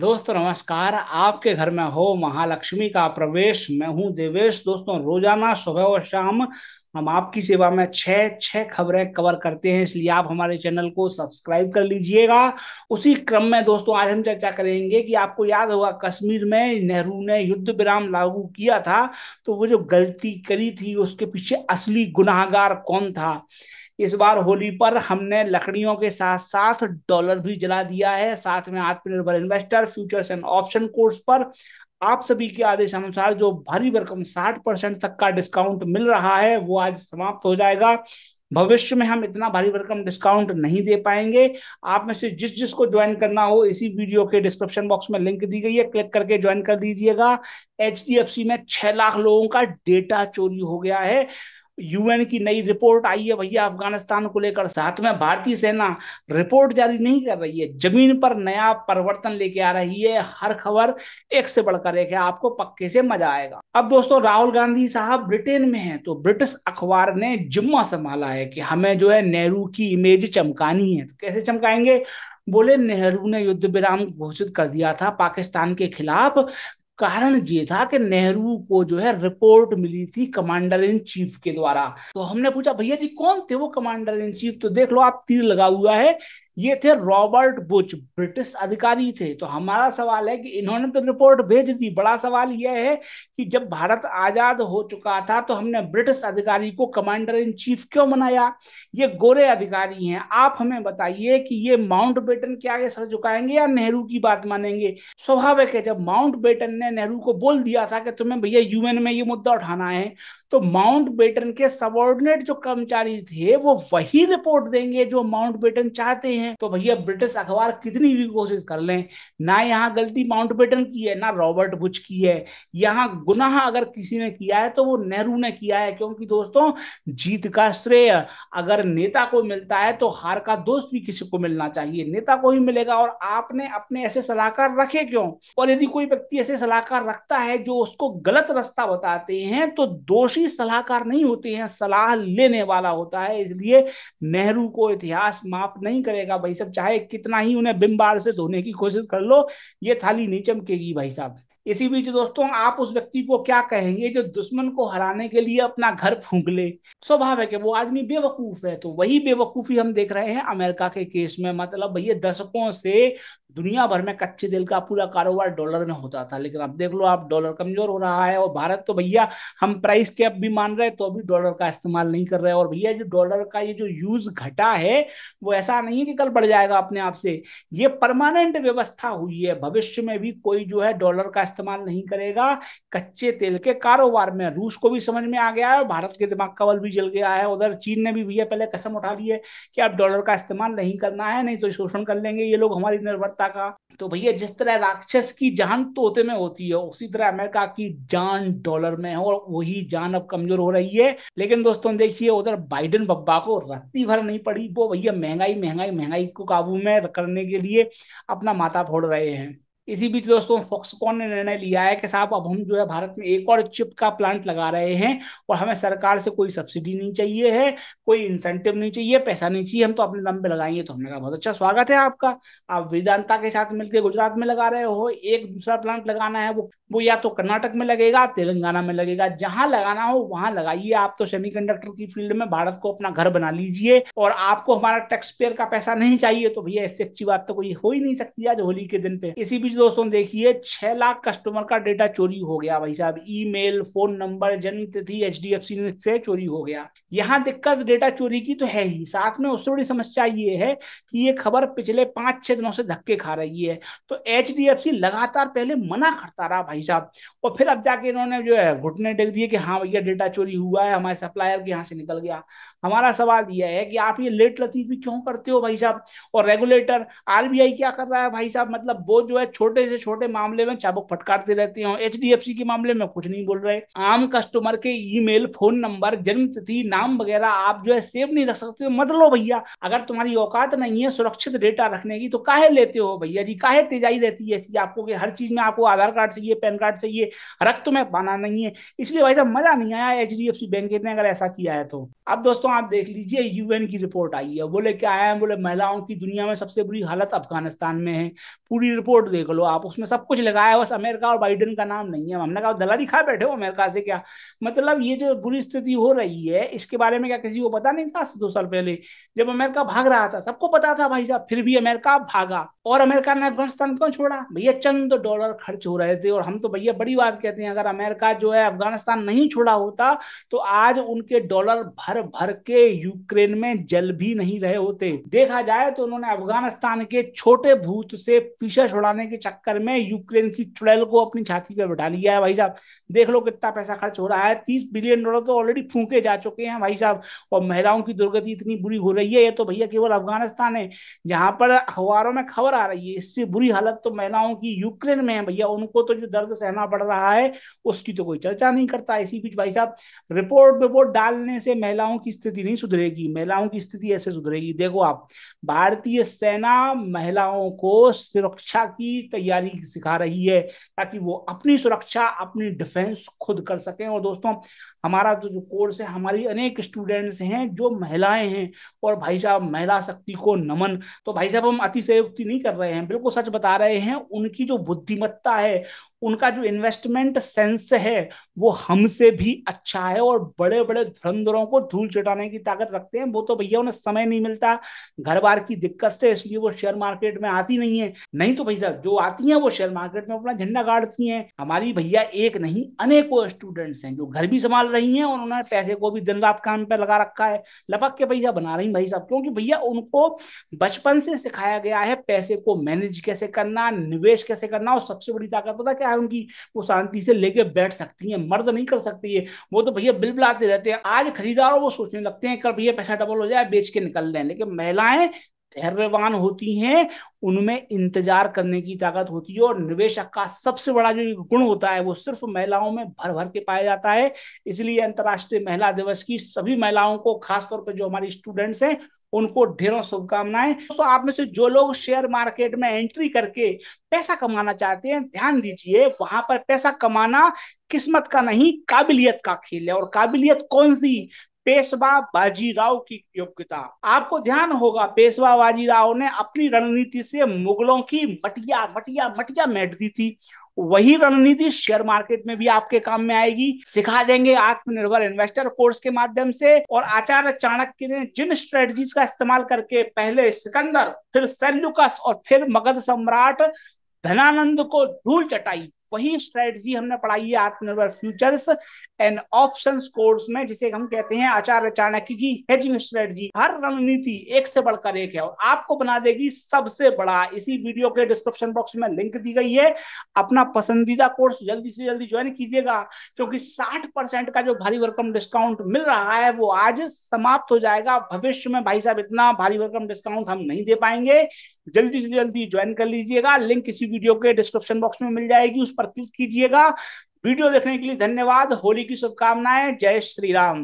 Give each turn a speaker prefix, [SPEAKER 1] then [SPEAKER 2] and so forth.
[SPEAKER 1] दोस्तों नमस्कार आपके घर में हो महालक्ष्मी का प्रवेश मैं हूं देवेश दोस्तों रोजाना सुबह और शाम हम आपकी सेवा में छह छह खबरें कवर करते हैं इसलिए आप हमारे चैनल को सब्सक्राइब कर लीजिएगा उसी क्रम में दोस्तों आज हम चर्चा करेंगे कि आपको याद होगा कश्मीर में नेहरू ने युद्ध विराम लागू किया था तो वो जो गलती करी थी उसके पीछे असली गुनाहगार कौन था इस बार होली पर हमने लकड़ियों के साथ साथ डॉलर भी जला दिया है साथ में आत्मनिर्भर investor futures and option course पर आप सभी के आदेश अनुसार जो भारी भरकम साठ परसेंट तक का डिस्काउंट मिल रहा है वो आज समाप्त हो जाएगा भविष्य में हम इतना भारी भरकम डिस्काउंट नहीं दे पाएंगे आप में से जिस जिसको ज्वाइन करना हो इसी वीडियो के डिस्क्रिप्शन बॉक्स में लिंक दी गई है क्लिक करके ज्वाइन कर दीजिएगा एच में छह लाख लोगों का डेटा चोरी हो गया है यूएन की नई रिपोर्ट आई है भैया अफगानिस्तान को लेकर साथ में भारतीय सेना रिपोर्ट जारी नहीं कर रही है जमीन पर नया परिवर्तन लेके आ रही है हर खबर एक से बढ़कर एक है आपको पक्के से मजा आएगा अब दोस्तों राहुल गांधी साहब ब्रिटेन में हैं तो ब्रिटिश अखबार ने जुम्मा संभाला है कि हमें जो है नेहरू की इमेज चमकानी है तो कैसे चमकाएंगे बोले नेहरू ने युद्ध विराम घोषित कर दिया था पाकिस्तान के खिलाफ कारण ये था कि नेहरू को जो है रिपोर्ट मिली थी कमांडर इन चीफ के द्वारा तो हमने पूछा भैया जी कौन थे वो कमांडर इन चीफ तो देख लो आप तीर लगा हुआ है ये थे रॉबर्ट बुच ब्रिटिश अधिकारी थे तो हमारा सवाल है कि इन्होंने तो रिपोर्ट भेज दी बड़ा सवाल यह है कि जब भारत आजाद हो चुका था तो हमने ब्रिटिश अधिकारी को कमांडर इन चीफ क्यों बनाया ये गोरे अधिकारी हैं आप हमें बताइए कि ये माउंट बेटन के आगे सर झुकाएंगे या नेहरू की बात मानेंगे स्वाभाविक है जब माउंट बेटन ने नेहरू को बोल दिया था कि तुम्हें भैया यूएन में ये मुद्दा उठाना है तो माउंट बेटन के सबॉर्डिनेट जो कर्मचारी थे वो वही रिपोर्ट देंगे जो माउंट बेटन चाहते हैं हैं तो भैया ब्रिटिश अखबार कितनी भी कोशिश कर लें ना यहाँ गलती माउंटबेटन की है ना रॉबर्ट बुच की है यहाँ गुनाह अगर किसी ने किया है तो वो नेहरू ने किया है क्योंकि दोस्तों जीत का श्रेय अगर नेता को मिलता है तो हार का दोष भी किसी को मिलना चाहिए नेता को ही मिलेगा और आपने अपने ऐसे सलाहकार रखे क्यों और यदि कोई व्यक्ति ऐसे सलाहकार रखता है जो उसको गलत रास्ता बताते हैं तो दोषी सलाहकार नहीं होते हैं सलाह लेने वाला होता है इसलिए नेहरू को इतिहास माफ नहीं करेगा भाई साहब चाहे कितना ही उन्हें बिम बार से धोने की कोशिश कर लो ये थाली नहीं चमकेगी भाई साहब इसी बीच दोस्तों आप उस व्यक्ति को क्या कहेंगे जो दुश्मन को हराने के लिए अपना घर फूंक ले स्वभाव है कि वो आदमी बेवकूफ है तो वही बेवकूफी हम देख रहे हैं अमेरिका के केस में मतलब भैया दशकों से दुनिया भर में कच्चे दिल का पूरा कारोबार डॉलर में होता था लेकिन अब देख लो आप डॉलर कमजोर हो रहा है और भारत तो भैया हम प्राइस कैप भी मान रहे तो अभी डॉलर का इस्तेमाल नहीं कर रहे और भैया जो डॉलर का ये जो यूज घटा है वो ऐसा नहीं है कि कल बढ़ जाएगा अपने आप से ये परमानेंट व्यवस्था हुई है भविष्य में भी कोई जो है डॉलर का इस्तेमाल नहीं करेगा कच्चे तेल के कारोबार में रूस को भी समझ में आ गया है भारत के दिमाग का बल भी जल गया है उधर चीन ने भी भैया पहले कसम उठा ली है कि अब डॉलर का इस्तेमाल नहीं करना है नहीं तो शोषण कर लेंगे ये लोग हमारी निर्भरता का तो भैया जिस तरह राक्षस की जान तोते में होती है उसी तरह अमेरिका की जान डॉलर में है और वही जान अब कमजोर हो रही है लेकिन दोस्तों देखिए उधर बाइडन बब्बा को रत्ती भर नहीं पड़ी वो भैया महंगाई महंगाई महंगाई को काबू में करने के लिए अपना माथा फोड़ रहे हैं इसी बीच दोस्तों फॉक्सकॉन ने निर्णय लिया है कि साहब अब हम जो है भारत में एक और चिप का प्लांट लगा रहे हैं और हमें सरकार से कोई सब्सिडी नहीं चाहिए है कोई इंसेंटिव नहीं चाहिए पैसा नहीं चाहिए हम तो अपने दम पे लगाएंगे तो हमने कहा बहुत अच्छा स्वागत है आपका आप वेदांता के साथ मिलकर गुजरात में लगा रहे हो एक दूसरा प्लांट लगाना है वो वो या तो कर्नाटक में लगेगा तेलंगाना में लगेगा जहां लगाना हो वहां लगाइए आप तो सेमी की फील्ड में भारत को अपना घर बना लीजिए और आपको हमारा टैक्स पेयर का पैसा नहीं चाहिए तो भैया इससे अच्छी बात तो कोई हो ही नहीं सकती आज होली के दिन पे इसी बीच दोस्तों देखिए छह लाख कस्टमर का डेटा चोरी हो गया भाई साहब ईमेल फोन नंबर जन्म तिथि एच से चोरी हो गया यहाँ दिक्कत डेटा चोरी की तो है ही साथ में उससे बड़ी समस्या ये है कि ये खबर पिछले पांच छह दिनों से धक्के खा रही है तो एच लगातार पहले मना करता रहा भाई साहब और फिर अब जाके इन्होंने जो है घुटने टेक दिए कि हाँ भैया डेटा चोरी हुआ है हमारे सप्लायर के यहाँ से निकल गया हमारा सवाल यह है कि आप ये लेट लतीफी क्यों करते हो भाई साहब और रेगुलेटर आरबीआई क्या कर रहा है भाई साहब मतलब वो जो है छोटे से छोटे मामले में चाबुक फटकारते रहते हो एच के मामले में कुछ नहीं बोल रहे आम कस्टमर के ईमेल फोन नंबर जन्म तिथि नाम वगैरह आप जो है सेव नहीं रख सकते मत लो भैया अगर तुम्हारी औकात नहीं है सुरक्षित डेटा रखने की तो काहे लेते हो भैया जी काहे तेजाई रहती है ऐसी आपको कि हर चीज में आपको आधार कार्ड चाहिए पैन कार्ड चाहिए रख तो मैं पाना नहीं है इसलिए भाई साहब मजा नहीं आया H D F C bank ने अगर ऐसा किया है तो अब दोस्तों आप देख लीजिए यूएन की रिपोर्ट आई है बोले क्या आया है बोले महिलाओं की दुनिया में सबसे बुरी हालत अफगानिस्तान में है पूरी रिपोर्ट देख लो आप उसमें सब कुछ लगाया बस अमेरिका और बाइडन का नाम नहीं है हमने कहा दलाली खा बैठे हो अमेरिका से क्या मतलब ये जो बुरी स्थिति हो रही है इसके बारे में क्या किसी को पता नहीं था दो साल पहले जब अमेरिका भाग रहा था सबको पता था भाई साहब फिर भी अमेरिका भागा और अमेरिका ने अफगानिस्तान क्यों छोड़ा भैया चंद डॉलर खर्च हो रहे थे और हम तो भैया बड़ी बात कहते हैं अगर अमेरिका जो है अफगानिस्तान नहीं छोड़ा होता तो आज उनके डॉलर भर भर के यूक्रेन में जल भी नहीं रहे होते देखा जाए तो उन्होंने अफगानिस्तान के छोटे भूत से पीछा छुड़ाने के चक्कर में यूक्रेन की चुड़ैल को अपनी छाती पर बैठा लिया है भाई साहब देख लो कितना पैसा खर्च हो रहा है तीस बिलियन डॉलर तो ऑलरेडी फूके जा चुके हैं भाई साहब और महिलाओं की दुर्गति इतनी बुरी हो रही है ये तो भैया केवल अफगानिस्तान है जहां पर अखबारों में खबर आ रही है इससे बुरी हालत तो महिलाओं की यूक्रेन में है भैया उनको तो जो दर्द सहना पड़ रहा है उसकी तो कोई चर्चा नहीं करता इसी बीच भाई साहब रिपोर्ट विपोर्ट डालने से महिलाओं की स्थिति नहीं सुधरेगी महिलाओं की स्थिति ऐसे सुधरेगी देखो आप भारतीय सेना महिलाओं को सुरक्षा की तैयारी सिखा रही है ताकि वो अपनी सुरक्षा अपनी डिफेंस खुद कर सकें और दोस्तों हमारा तो जो कोर्स है हमारी अनेक स्टूडेंट्स हैं जो महिलाएं हैं और भाई साहब महिला शक्ति को नमन तो भाई साहब हम अतिशयोक्ति नहीं कर रहे हैं बिल्कुल सच बता रहे हैं उनकी जो बुद्धिमत्ता है उनका जो इन्वेस्टमेंट सेंस है वो हमसे भी अच्छा है और बड़े बड़े धुरंधरों को धूल चटाने की ताकत रखते हैं वो तो भैया उन्हें समय नहीं मिलता घर बार की दिक्कत से इसलिए वो शेयर मार्केट में आती नहीं है नहीं तो भैया जो आती है वो शेयर मार्केट में अपना झंडा गाड़ती है हमारी भैया एक नहीं अनेकों स्टूडेंट्स हैं जो घर भी संभाल रही है और उन्होंने पैसे को भी दिन रात काम पर लगा रखा है लपक के पैसा बना रही भाई साहब क्योंकि भैया उनको बचपन से सिखाया गया है पैसे को मैनेज कैसे करना निवेश कैसे करना और सबसे बड़ी ताकत पता क्या है है उनकी वो शांति से लेके बैठ सकती हैं मर्द नहीं कर सकती है वो तो भैया बिल बिलाते रहते हैं आज खरीदारों वो सोचने लगते हैं कल भैया पैसा डबल हो जाए बेच के निकल लें लेकिन महिलाएं धैर्यवान होती हैं उनमें इंतजार करने की ताकत होती है और निवेशक का सबसे बड़ा जो गुण होता है वो सिर्फ महिलाओं में भर भर के पाया जाता है इसलिए अंतर्राष्ट्रीय महिला दिवस की सभी महिलाओं को खासतौर पर जो हमारी स्टूडेंट्स हैं उनको ढेरों शुभकामनाएं तो आप में से जो लोग शेयर मार्केट में एंट्री करके पैसा कमाना चाहते हैं ध्यान दीजिए वहां पर पैसा कमाना किस्मत का नहीं काबिलियत का खेल है और काबिलियत कौन सी पेशवा बाजीराव की योग्यता आपको ध्यान होगा पेशवा बाजीराव ने अपनी रणनीति से मुगलों की मटिया मटिया मटिया मेट दी थी वही रणनीति शेयर मार्केट में भी आपके काम में आएगी सिखा देंगे आत्मनिर्भर इन्वेस्टर कोर्स के माध्यम से और आचार्य चाणक्य ने जिन स्ट्रेटजीज का इस्तेमाल करके पहले सिकंदर फिर सेल्युकस और फिर मगध सम्राट धनानंद को धूल चटाई वही स्ट्रेटजी हमने पढ़ाई है आत्मनिर्भर फ्यूचर्स एंड ऑप्शन कोर्स में जिसे हम कहते हैं आचार्य चाणक्य की हेजिंग स्ट्रेटजी हर रणनीति एक से बढ़कर एक है और आपको बना देगी सबसे बड़ा इसी वीडियो के डिस्क्रिप्शन बॉक्स में लिंक दी गई है अपना पसंदीदा कोर्स जल्दी से जल्दी ज्वाइन कीजिएगा क्योंकि साठ परसेंट का जो भारी भरकम डिस्काउंट मिल रहा है वो आज समाप्त हो जाएगा भविष्य में भाई साहब इतना भारी भरकम डिस्काउंट हम नहीं दे पाएंगे जल्दी से जल्दी ज्वाइन कर लीजिएगा लिंक इसी वीडियो के डिस्क्रिप्शन बॉक्स में मिल जाएगी उस पर क्लिक कीजिएगा वीडियो देखने के लिए धन्यवाद होली की शुभकामनाएं जय श्री राम